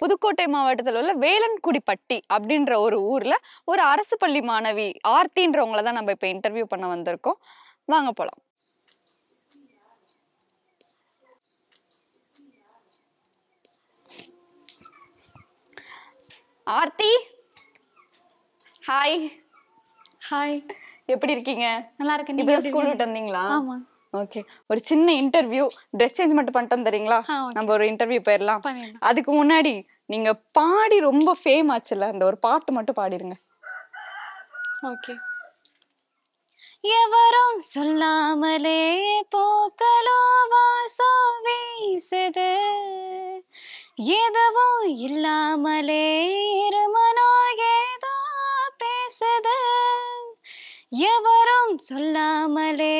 புதுக்கோட்டை மாவட்டத்தில் உள்ள வேலன்குடிப்பட்டி அப்படின்ற ஒரு ஊர்ல ஒரு அரசு பள்ளி மாணவி ஆர்த்தின்றவங்கள தான் நம்ம இப்போ இன்டர்வியூ பண்ண வந்திருக்கோம் வாங்க போலாம் ஆர்த்தி ஹாய் ஹாய் எப்படி இருக்கீங்க நல்லா இருக்கேன் ஸ்கூல் விட்டு வந்தீங்களா ஆமா ஓகே ஒரு சின்ன இன்டர்வியூ ட்ரெஸ் சேஞ்ச் மட்டும் பண்ணிட்டு தரீங்களா நம்ம ஒரு இன்டர்வியூ போயிடலாம் அதுக்கு முன்னாடி நீங்க பாடி ரொம்ப ஃபேம் ஆச்சுல அந்த ஒரு பாட்டு மட்டும் பாடிருங்க ஓகே எவரும் சொல்லாமலே போக்கலோ வாசோ வீசது எதுவும் இல்லாமலே இருமனோ ஏதோ பேசுது எவரும் சொல்லாமலே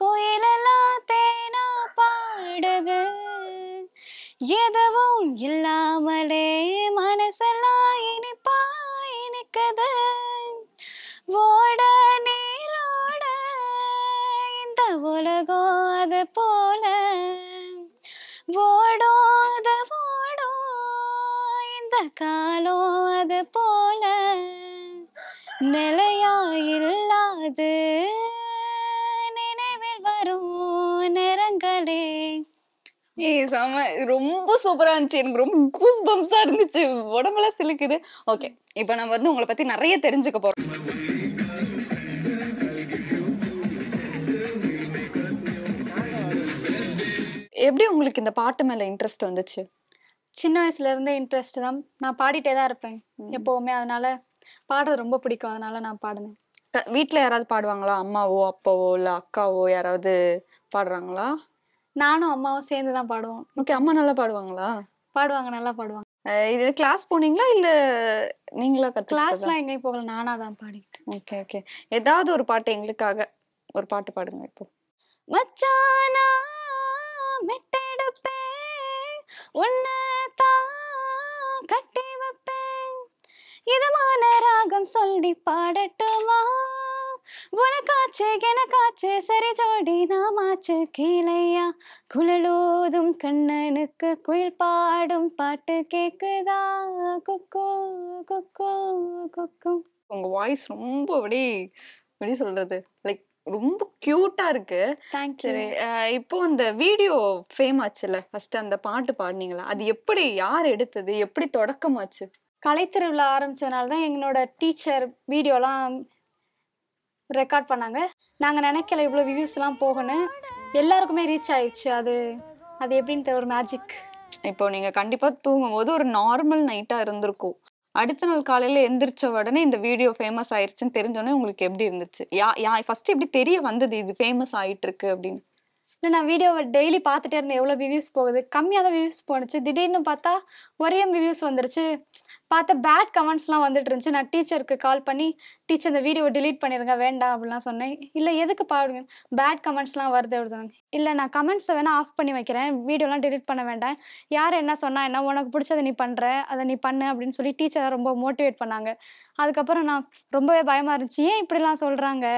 கோயிலெல்லாம் தேனா பாடுது எதுவும் இல்லாமலே மனசெல்லாம் இனிப்பா இனிக்குது ஓட நீரோட இந்த உலகம் அது போல ஓடோத ஓடோ இந்த காலம் அது போல நிலையாயில் அது நினைவில் வரும் நேரங்களே ரொம்ப சூப்பரா இருந்துச்சு எனக்கு ரொம்ப கூஸ் பம்ஸா இருந்துச்சு உடம்புல சிலுக்குது ஓகே இப்போ நம்ம வந்து உங்களை பத்தி நிறைய தெரிஞ்சுக்க போறோம் எப்படி உங்களுக்கு இந்த பாட்டு மேல இன்ட்ரெஸ்ட் வந்துச்சு சின்ன வயசுல இருந்தே இன்ட்ரெஸ்ட் தான் நான் பாடிட்டே தான் இருப்பேன் எப்பவுமே அதனால பாடுறது ரொம்ப பிடிக்கும் அதனால நான் பாடினேன் வீட்டில் யாராவது பாடுவாங்களா அம்மாவோ அப்பாவோ இல்ல அக்காவோ யாராவது பாடுறாங்களா நானும் அம்மாவும் சேர்ந்து தான் பாடுவோம் ஓகே அம்மா நல்லா பாடுவாங்களா பாடுவாங்க நல்லா பாடுவாங்க இது கிளாஸ் போனீங்களா இல்ல நீங்களா கத்து கிளாஸ்லாம் எங்கேயும் போகல நானா தான் பாடிக்கிட்டேன் ஓகே ஓகே ஏதாவது ஒரு பாட்டு எங்களுக்காக ஒரு பாட்டு பாடுங்க இப்போ மச்சானா மெட்டெடுப்பேன் உன்னை கட்டி வைப்பேன் இதமான ராகம் சொல்லி பாடட்டு உனக்காச்சு எனக்காச்சு சரி ஜோடி நாமாச்சு கீழையா குழலோதும் கண்ணனுக்கு குயில் பாடும் பாட்டு கேக்குதா குக்கு குக்கு குக்கு உங்க வாய்ஸ் ரொம்ப அப்படி எப்படி சொல்றது லைக் ரொம்ப கியூட்டா இருக்கு சரி இப்போ அந்த வீடியோ ஃபேம் ஆச்சுல ஃபர்ஸ்ட் அந்த பாட்டு பாடினீங்களா அது எப்படி யார் எடுத்தது எப்படி தொடக்கமாச்சு கலைத்திருவிழா திருவிழா ஆரம்பிச்சதுனால தான் எங்களோட டீச்சர் வீடியோலாம் ரெக்கார்ட் பண்ணாங்க நாங்கள் நினைக்கல இவ்வளோ வியூஸ்லாம் போகணும் எல்லாருக்குமே ரீச் ஆயிடுச்சு அது அது எப்படின்னு ஒரு மேஜிக் இப்போ நீங்க கண்டிப்பா தூங்கும் போது ஒரு நார்மல் நைட்டா இருந்திருக்கும் அடுத்த நாள் காலையில எந்திரிச்ச உடனே இந்த வீடியோ ஃபேமஸ் ஆயிடுச்சுன்னு தெரிஞ்சோடனே உங்களுக்கு எப்படி இருந்துச்சு யா யா ஃபர்ஸ்ட் எப்படி தெரிய வந்தது இது ஃபேமஸ் ஆயிட்டு இருக்கு அப்படின்னு இல்லை நான் வீடியோவை டெய்லி பார்த்துட்டே இருந்தேன் எவ்வளோ வியூஸ் போகுது கம்மியாக தான் வியூஸ் போனுச்சு திடீர்னு பார்த்தா ஒரே வியூஸ் வந்துருச்சு பார்த்தா பேட் கமெண்ட்ஸ்லாம் வந்துட்டு இருந்துச்சு நான் டீச்சருக்கு கால் பண்ணி டீச்சர் இந்த வீடியோ டிலீட் பண்ணிடுங்க வேண்டாம் அப்படிலாம் சொன்னேன் இல்லை எதுக்கு பாடுங்க பேட் கமெண்ட்ஸ்லாம் வருது அப்படின்னு சொன்னாங்க இல்லை நான் கமெண்ட்ஸை வேணால் ஆஃப் பண்ணி வைக்கிறேன் வீடியோலாம் டிலீட் பண்ண வேண்டாம் யார் என்ன சொன்னால் என்ன உனக்கு பிடிச்சதை நீ பண்ணுற அதை நீ பண்ணு அப்படின்னு சொல்லி டீச்சரை ரொம்ப மோட்டிவேட் பண்ணாங்க அதுக்கப்புறம் நான் ரொம்பவே பயமாக இருந்துச்சு ஏன் இப்படிலாம் சொல்கிறாங்க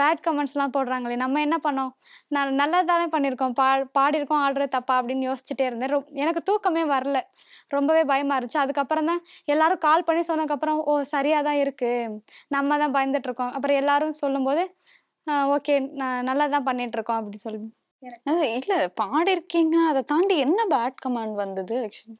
பேட் கமெண்ட்ஸ்லாம் போடுறாங்களே நம்ம என்ன பண்ணோம் நான் நல்லா தானே பண்ணியிருக்கோம் பா பாடியிருக்கோம் ஆடுற தப்பா அப்படின்னு யோசிச்சுட்டே இருந்தேன் ரொ எனக்கு தூக்கமே வரல ரொம்பவே பயமாக இருந்துச்சு அதுக்கப்புறம் தான் எல்லாரும் கால் பண்ணி சொன்னதுக்கப்புறம் ஓ சரியாக தான் இருக்குது நம்ம தான் பயந்துட்டுருக்கோம் அப்புறம் எல்லாரும் சொல்லும்போது ஓகே நான் நல்லா தான் இருக்கோம் அப்படின்னு சொல்லி இல்லை பாடிருக்கீங்க அதை தாண்டி என்ன பேட் கமெண்ட் வந்தது ஆக்சுவலி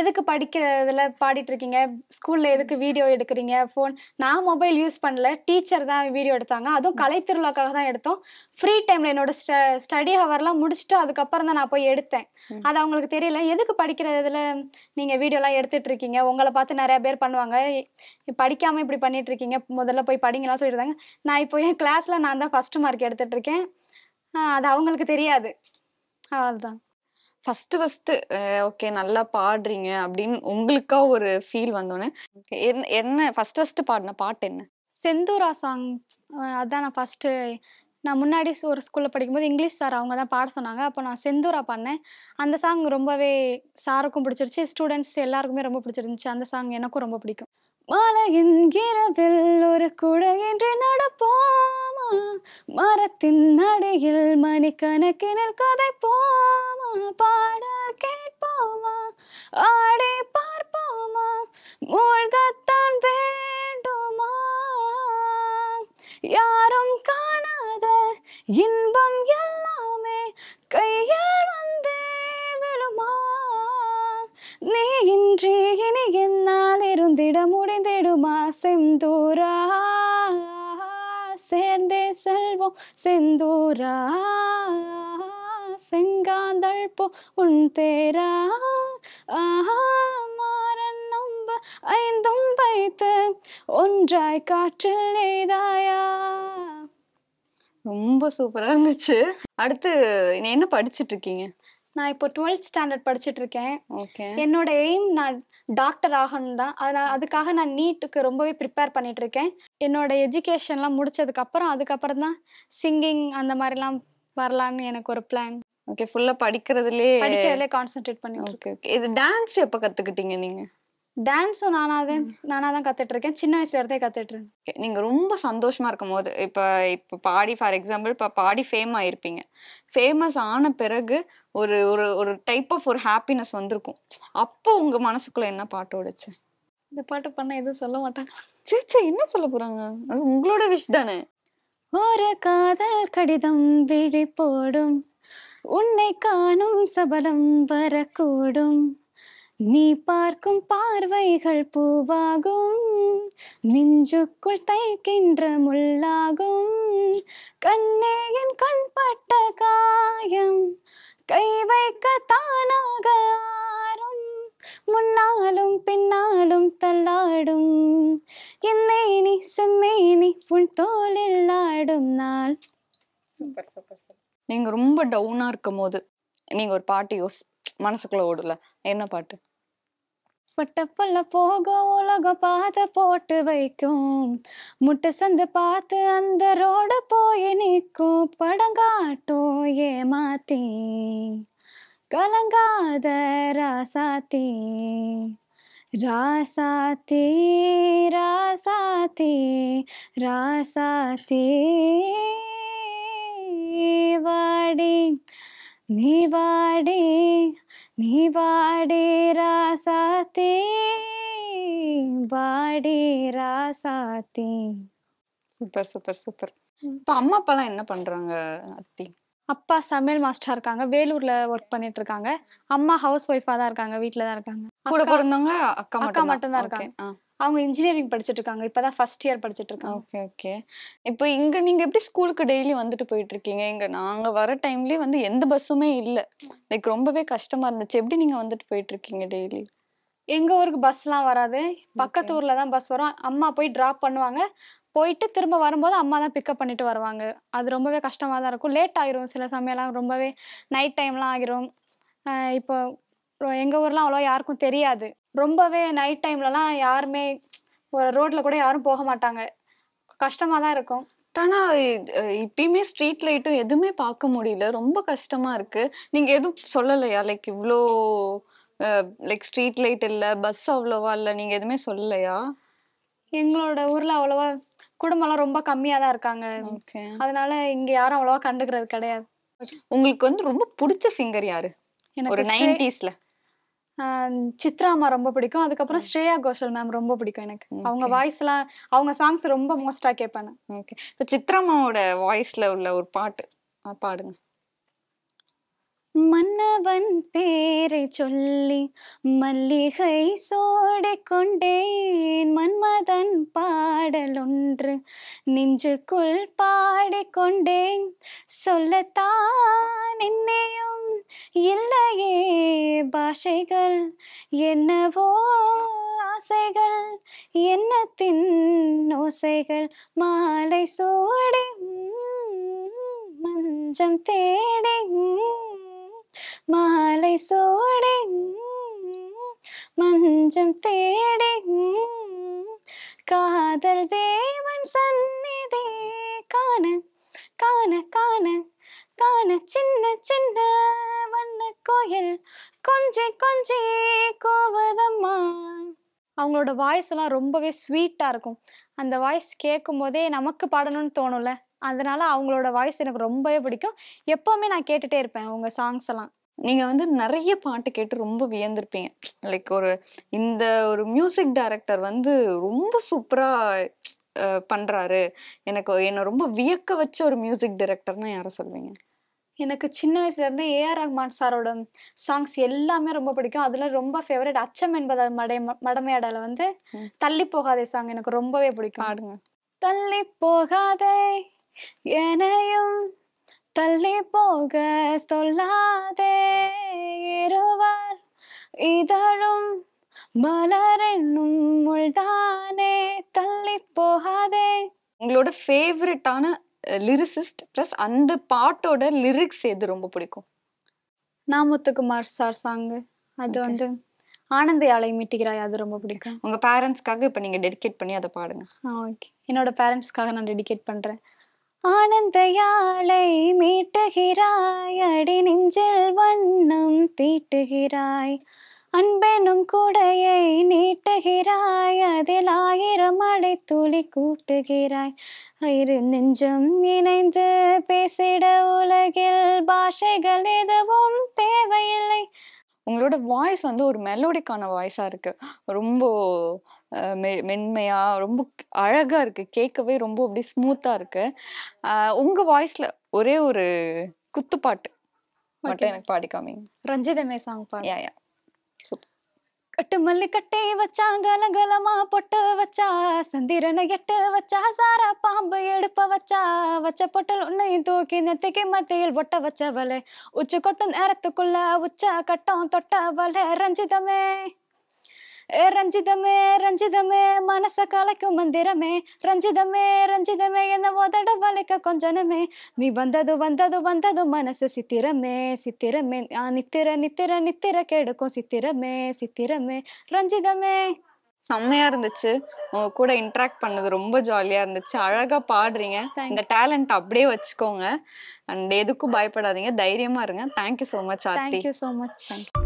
எதுக்கு படிக்கிறதுல பாடிட்டு இருக்கீங்க ஸ்கூல்ல எதுக்கு வீடியோ எடுக்கிறீங்க ஃபோன் நான் மொபைல் யூஸ் பண்ணல டீச்சர் தான் வீடியோ எடுத்தாங்க அதுவும் கலைத்திருவிழாக்காக தான் எடுத்தோம் ஃப்ரீ டைம்ல என்னோட ஸ்டடி ஹவர்லாம் முடிச்சுட்டு அதுக்கப்புறம் தான் நான் போய் எடுத்தேன் அது அவங்களுக்கு தெரியல எதுக்கு படிக்கிறதுல நீங்க வீடியோலாம் எடுத்துட்டு இருக்கீங்க உங்களை பார்த்து நிறைய பேர் பண்ணுவாங்க படிக்காம இப்படி பண்ணிட்டு இருக்கீங்க முதல்ல போய் படிங்கலாம் சொல்லியிருந்தாங்க நான் இப்போ என் கிளாஸ்ல நான் தான் ஃபர்ஸ்ட் மார்க் எடுத்துட்டு இருக்கேன் அது அவங்களுக்கு தெரியாது அதுதான் ஃபர்ஸ்ட் ஃபர்ஸ்ட் ஓகே நல்லா பாடுறீங்க அப்படின்னு உங்களுக்கா ஒரு ஃபீல் வந்தோன்னே என்ன ஃபர்ஸ்ட் ஃபர்ஸ்ட் பாடின பாட்டு என்ன செந்தூரா சாங் அதான் நான் ஃபர்ஸ்ட் நான் முன்னாடி ஒரு ஸ்கூலில் படிக்கும்போது இங்கிலீஷ் சார் அவங்க தான் பாட சொன்னாங்க அப்போ நான் செந்தூரா பண்ணேன் அந்த சாங் ரொம்பவே சாருக்கும் பிடிச்சிருச்சு ஸ்டூடெண்ட்ஸ் எல்லாருக்குமே ரொம்ப பிடிச்சிருந்துச்சு அந்த சாங் எனக்கும் ரொம்ப பிடிக்கும் மாலை என்கிறவில் ஒரு குடையின்றி நடப்போமா மரத்தின் நடையில் மணிக்கணக்கினர் கதை போ ser de செல்வோ செந்தூரா செங்காந்தழ்போ உன் தேரா ஆஹா மாறன் நம்ப ஐந்தும் வைத்து ஒன்றாய் காற்றில் ஏதாயா ரொம்ப சூப்பராக இருந்துச்சு அடுத்து என்ன படிச்சிட்டு இருக்கீங்க நான் இப்போ டுவெல்த் ஸ்டாண்டர்ட் படிச்சுட்டு இருக்கேன் என்னோட எய்ம் நான் டாக்டர் ஆகணும் தான் அதனால் அதுக்காக நான் நீட்டுக்கு ரொம்பவே ப்ரிப்பேர் பண்ணிட்டு இருக்கேன் என்னோட எஜுகேஷன்லாம் முடிச்சதுக்கு அப்புறம் அதுக்கப்புறம் தான் சிங்கிங் அந்த மாதிரிலாம் வரலான்னு எனக்கு ஒரு பிளான் ஓகே ஃபுல்லா படிக்கிறதுலயே படிக்கிறதுலயே கான்சென்ட்ரேட் பண்ணி ஓகே ஓகே இது டான்ஸ் எப்போ கத்துக்கிட்டீங்க நீங்க டான்ஸும் நானாக தான் நானாக தான் கத்துட்டு இருக்கேன் சின்ன வயசுல இருந்தே கத்துட்டு இருக்கேன் நீங்கள் ரொம்ப சந்தோஷமா இருக்கும் போது இப்போ இப்போ பாடி ஃபார் எக்ஸாம்பிள் இப்போ பாடி ஃபேம் ஆயிருப்பீங்க ஃபேமஸ் ஆன பிறகு ஒரு ஒரு ஒரு டைப் ஆஃப் ஒரு ஹாப்பினஸ் வந்திருக்கும் அப்போ உங்க மனசுக்குள்ள என்ன பாட்டு ஓடுச்சு இந்த பாட்டு பண்ண எதுவும் சொல்ல மாட்டாங்க சரி சரி என்ன சொல்ல போறாங்க அது உங்களோட விஷ் தானே ஒரு காதல் கடிதம் விழி போடும் உன்னை காணும் சபலம் வரக்கூடும் நீ பார்க்கும் பார்வைகள் பூவாகும் நெஞ்சுக்குள் தைக்கின்ற முள்ளாகும் கண்ணே என் கண் பட்ட காயம் கை வைக்க தானாக ஆறும் முன்னாலும் பின்னாலும் தள்ளாடும் என்னேனி நீ உன் தோளில் ஆடும் நாள் சூப்பர் சூப்பர் நீங்க ரொம்ப டவுனா இருக்கும் போது நீங்க ஒரு பாட்டு யோசி மனசுக்குள்ள ஓடல என்ன பாட்டு பட்டப்பள்ள போக உலகம் பாத போட்டு வைக்கும் முட்டை சந்து பார்த்து அந்த ரோட போய் நிற்கும் படங்காட்டும் ஏமாத்தி கலங்காத ராசாத்தி ராசாத்தி ராசாத்தி ராசாத்தி வாடி நீ வாடி நீ வாடி ராசாத்தி வாடே ராசாத்தே சூப்பர் சூப்பர் சூப்பர் இப்போ அம்மா அப்பாலாம் என்ன பண்றாங்க அத்தி அப்பா சமையல் மாஸ்டரா இருக்காங்க வேலூர்ல ஒர்க் பண்ணிட்டு இருக்காங்க அம்மா ஹவுஸ் ஒய்ஃபா தான் இருக்காங்க வீட்டுல தான் இருக்காங்க கூட பிறந்தவங்க அக்கா அக்கா மட்டும் தான் இருக்காங்க அவங்க இன்ஜினியரிங் படிச்சுட்டு இருக்காங்க இப்பதான் ஃபர்ஸ்ட் இயர் படிச்சுட்டு இருக்காங்க ஓகே ஓகே இப்போ இங்க நீங்க எப்படி ஸ்கூலுக்கு டெய்லி வந்துட்டு போயிட்டு இருக்கீங்க இங்க நாங்க வர டைம்லயே வந்து எந்த பஸ்ஸுமே இல்ல லைக் ரொம்பவே கஷ்டமா இருந்துச்சு எப்படி நீங்க வந்துட்டு போயிட்டு இருக்கீங்க டெய்லி எங்க ஊருக்கு பஸ்லாம் வராது பக்கத்து ஊர்ல தான் பஸ் வரும் அம்மா போய் டிராப் பண்ணுவாங்க போயிட்டு திரும்ப வரும்போது அம்மா தான் பிக்கப் பண்ணிட்டு வருவாங்க அது ரொம்பவே கஷ்டமா தான் இருக்கும் லேட் ஆயிரும் சில சமயம்லாம் ரொம்பவே நைட் டைம்லாம் ஆகிரும் இப்போ எங்க ஊர்லாம் அவ்வளோ யாருக்கும் தெரியாது ரொம்பவே நைட் டைம்லலாம் யாருமே ரோட்ல கூட யாரும் போக மாட்டாங்க கஷ்டமா தான் இருக்கும் ஆனா இப்பயுமே ஸ்ட்ரீட் லைட்டும் எதுவுமே பார்க்க முடியல ரொம்ப கஷ்டமா இருக்கு நீங்க எதுவும் சொல்லலையா லைக் இவ்வளோ லைக் ஸ்ட்ரீட் லைட் இல்ல பஸ் அவ்வளோவா இல்ல நீங்க எதுவுமே சொல்லலையா எங்களோட ஊர்ல அவ்வளோவா குடும்பம்லாம் ரொம்ப கம்மியா தான் இருக்காங்க அதனால இங்க யாரும் அவ்வளோவா கண்டுக்கிறது கிடையாது உங்களுக்கு வந்து ரொம்ப பிடிச்ச சிங்கர் யாரு ஒரு நைன்டிஸ்ல சித்ரா அம்மா ரொம்ப பிடிக்கும் அதுக்கப்புறம் ஸ்ரேயா கோஷல் மேம் ரொம்ப பிடிக்கும் எனக்கு அவங்க வாய்ஸ்லாம் அவங்க சாங்ஸ் ரொம்ப மோஸ்டா கேட்பேன் ஓகே இப்போ சித்ராமாவோட வாய்ஸ்ல உள்ள ஒரு பாட்டு பாடுங்க மன்னவன் பேரை சொல்லி மல்லிகை சோடி கொண்டேன் மன்மதன் பாடலொன்று நெஞ்சுக்குள் பாடிக்கொண்டேன் சொல்லத்தான் என்னையும் இல்லையே பாஷைகள் என்னவோ ஆசைகள் என்னத்தின் ஓசைகள் மாலை சூடி மஞ்சம் தேடி மாலை சூடி மஞ்சம் தேடி காதல் தேவன் சந்நிதி காண காண காண காண சின்ன சின்ன வண்ண கோயில் கொஞ்சி கொஞ்சி கோவதம்மா அவங்களோட வாய்ஸ் எல்லாம் ரொம்பவே ஸ்வீட்டா இருக்கும் அந்த வாய்ஸ் கேட்கும் போதே நமக்கு பாடணும்னு தோணும்ல அதனால அவங்களோட வாய்ஸ் எனக்கு ரொம்பவே பிடிக்கும் எப்பவுமே நான் கேட்டுட்டே இருப்பேன் அவங்க சாங்ஸ் எல்லாம் நீங்க வந்து நிறைய பாட்டு கேட்டு ரொம்ப வியந்திருப்பீங்க லைக் ஒரு இந்த ஒரு மியூசிக் டைரக்டர் வந்து ரொம்ப சூப்பரா பண்றாரு எனக்கு என்னை ரொம்ப வியக்க வச்ச ஒரு மியூசிக் டைரக்டர்னா யாரை சொல்வீங்க எனக்கு சின்ன ஏ ஏஆர் ரஹ்மான் சாரோட சாங்ஸ் எல்லாமே ரொம்ப பிடிக்கும் அதில் ரொம்ப ஃபேவரட் அச்சம் என்பதால் மடை மடமையாடல வந்து தள்ளி போகாதே சாங் எனக்கு ரொம்பவே பிடிக்கும் ஆடுங்க தள்ளி போகாதே எனையும் தள்ளி போக சொல்லாதே இருவர் இதழும் மலரென்னும் முள்தானே தள்ளி போகாதே உங்களோட ஃபேவரட்டான லிரிசிஸ்ட் ப்ளஸ் அந்த பாட்டோட லிரிக்ஸ் எது ரொம்ப பிடிக்கும் நாமத்துக்குமார் சார் சாங்கு அது வந்து ஆனந்த யாழை மீட்டுகிறாய் அது ரொம்ப பிடிக்கும் உங்க பேரண்ட்ஸ்க்காக இப்ப நீங்க டெடிகேட் பண்ணி அதை பாடுங்க ஓகே என்னோட பேரண்ட்ஸ்க்காக நான் டெடிகேட் பண்றேன் யாழை மீட்டுகிறாய் அடி நெஞ்சில் வண்ணம் தீட்டுகிறாய் அன்பெனும் கூடையை நீட்டுகிறாய் அதில் ஆயிரம் அடை துளி கூட்டுகிறாய் ஐரு நெஞ்சம் இணைந்து பேசிட உலகில் பாஷைகள் எதுவும் தேவையில்லை உங்களோட வாய்ஸ் வந்து ஒரு மெலோடிக்கான வாய்ஸாக இருக்குது ரொம்ப மென்மையாக ரொம்ப அழகாக இருக்குது கேட்கவே ரொம்ப அப்படி ஸ்மூத்தாக இருக்குது உங்கள் வாய்ஸில் ஒரே ஒரு குத்துப்பாட்டு மட்டும் எனக்கு பாடி காமிங்க ரஞ்சிதமே சாங் பாடு கட்டு மல்லி கட்டி வச்சா கலங்கலமா பொட்டு வச்சா சந்திரனை எட்டு வச்சா சாரா பாம்பு எடுப்ப வச்சா வச்ச பொட்டல் உன்னையும் தூக்கி நெத்திக்கு மத்தியில் பொட்ட வச்சவளே உச்சி கொட்டும் நேரத்துக்குள்ள உச்ச கட்டம் தொட்டவளே ரஞ்சிதமே ஏ ரஞ்சிதமே ரஞ்சிதமே மனச கலக்கும் மந்திரமே ரஞ்சிதமே ரஞ்சிதமே என்ன உதட வளைக்க கொஞ்சனமே நீ வந்தது வந்தது வந்தது மனசு சித்திரமே சித்திரமே நித்திர நித்திர நித்திர கெடுக்கும் சித்திரமே சித்திரமே ரஞ்சிதமே செம்மையா இருந்துச்சு உங்க கூட இன்ட்ராக்ட் பண்ணது ரொம்ப ஜாலியா இருந்துச்சு அழகா பாடுறீங்க இந்த டேலண்ட் அப்படியே வச்சுக்கோங்க அண்ட் எதுக்கும் பயப்படாதீங்க தைரியமா இருங்க thank you so much Aarthi thank you so much thank you